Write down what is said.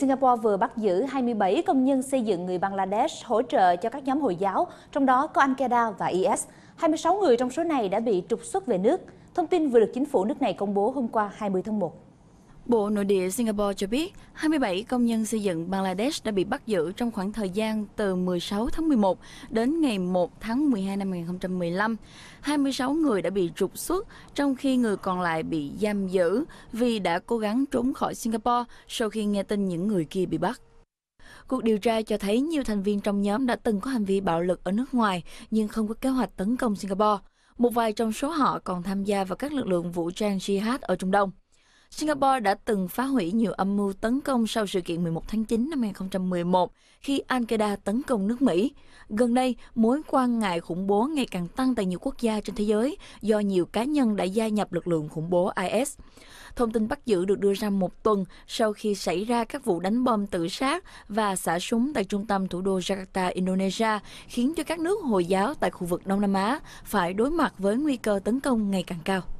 Singapore vừa bắt giữ 27 công nhân xây dựng người Bangladesh hỗ trợ cho các nhóm Hồi giáo, trong đó có Al-Qaeda và IS. 26 người trong số này đã bị trục xuất về nước. Thông tin vừa được chính phủ nước này công bố hôm qua 20 tháng 1. Bộ Nội địa Singapore cho biết 27 công nhân xây dựng Bangladesh đã bị bắt giữ trong khoảng thời gian từ 16 tháng 11 đến ngày 1 tháng 12 năm 2015. 26 người đã bị trục xuất, trong khi người còn lại bị giam giữ vì đã cố gắng trốn khỏi Singapore sau khi nghe tin những người kia bị bắt. Cuộc điều tra cho thấy nhiều thành viên trong nhóm đã từng có hành vi bạo lực ở nước ngoài nhưng không có kế hoạch tấn công Singapore. Một vài trong số họ còn tham gia vào các lực lượng vũ trang jihad ở Trung Đông. Singapore đã từng phá hủy nhiều âm mưu tấn công sau sự kiện 11 tháng 9 năm 2011 khi Al-Qaeda tấn công nước Mỹ. Gần đây, mối quan ngại khủng bố ngày càng tăng tại nhiều quốc gia trên thế giới do nhiều cá nhân đã gia nhập lực lượng khủng bố IS. Thông tin bắt giữ được đưa ra một tuần sau khi xảy ra các vụ đánh bom tự sát và xả súng tại trung tâm thủ đô Jakarta, Indonesia, khiến cho các nước Hồi giáo tại khu vực Đông Nam Á phải đối mặt với nguy cơ tấn công ngày càng cao.